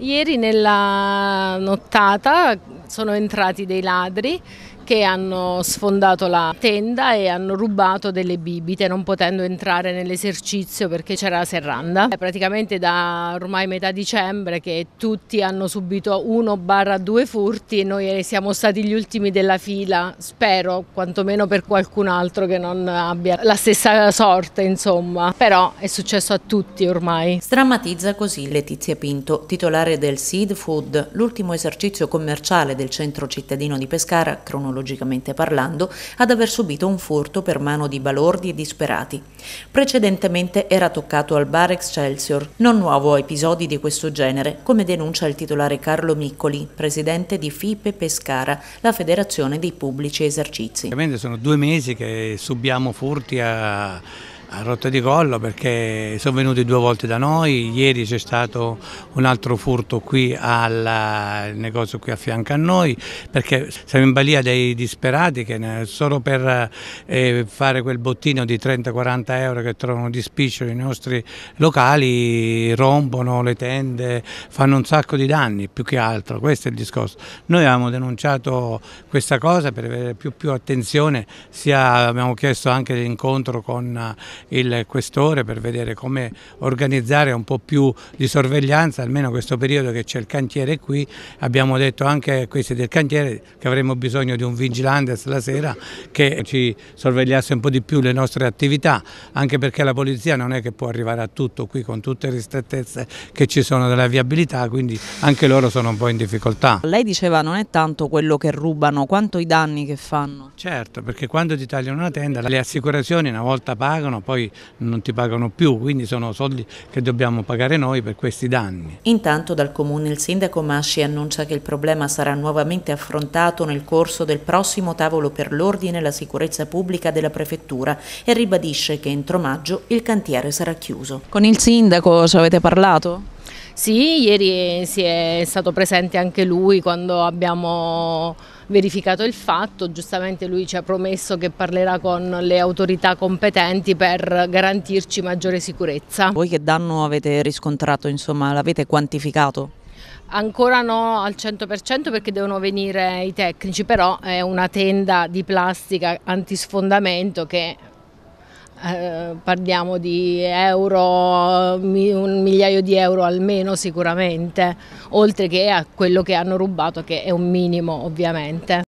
Ieri nella nottata sono entrati dei ladri che hanno sfondato la tenda e hanno rubato delle bibite non potendo entrare nell'esercizio perché c'era la serranda. È praticamente da ormai metà dicembre che tutti hanno subito uno barra due furti e noi siamo stati gli ultimi della fila, spero quantomeno per qualcun altro che non abbia la stessa sorte insomma, però è successo a tutti ormai. Strammatizza così Letizia Pinto, titolare del Seed Food, l'ultimo esercizio commerciale del centro cittadino di Pescara cronologico cronologicamente parlando, ad aver subito un furto per mano di balordi e disperati. Precedentemente era toccato al bar Excelsior, non nuovo episodi di questo genere, come denuncia il titolare Carlo Miccoli, presidente di FIPE Pescara, la federazione dei pubblici esercizi. Ovviamente Sono due mesi che subiamo furti a ha rotto di collo perché sono venuti due volte da noi, ieri c'è stato un altro furto qui al eh, negozio qui a fianco a noi perché siamo in balia dei disperati che eh, solo per eh, fare quel bottino di 30-40 euro che trovano di spiccio nei nostri locali rompono le tende, fanno un sacco di danni più che altro, questo è il discorso. Noi abbiamo denunciato questa cosa per avere più, più attenzione, sia abbiamo chiesto anche l'incontro con il questore per vedere come organizzare un po' più di sorveglianza, almeno questo periodo che c'è il cantiere qui, abbiamo detto anche a questi del cantiere che avremmo bisogno di un vigilante stasera che ci sorvegliasse un po' di più le nostre attività, anche perché la polizia non è che può arrivare a tutto qui con tutte le ristrettezze che ci sono della viabilità, quindi anche loro sono un po' in difficoltà. Lei diceva non è tanto quello che rubano, quanto i danni che fanno. Certo, perché quando ti tagliano una tenda le assicurazioni una volta pagano, poi non ti pagano più, quindi sono soldi che dobbiamo pagare noi per questi danni. Intanto dal comune il sindaco Masci annuncia che il problema sarà nuovamente affrontato nel corso del prossimo tavolo per l'ordine e la sicurezza pubblica della prefettura e ribadisce che entro maggio il cantiere sarà chiuso. Con il sindaco ci avete parlato? Sì, ieri si è stato presente anche lui quando abbiamo verificato il fatto, giustamente lui ci ha promesso che parlerà con le autorità competenti per garantirci maggiore sicurezza. Voi che danno avete riscontrato, insomma, l'avete quantificato? Ancora no al 100% perché devono venire i tecnici, però è una tenda di plastica antisfondamento che eh, parliamo di euro, un migliaio di euro almeno sicuramente, oltre che a quello che hanno rubato che è un minimo ovviamente.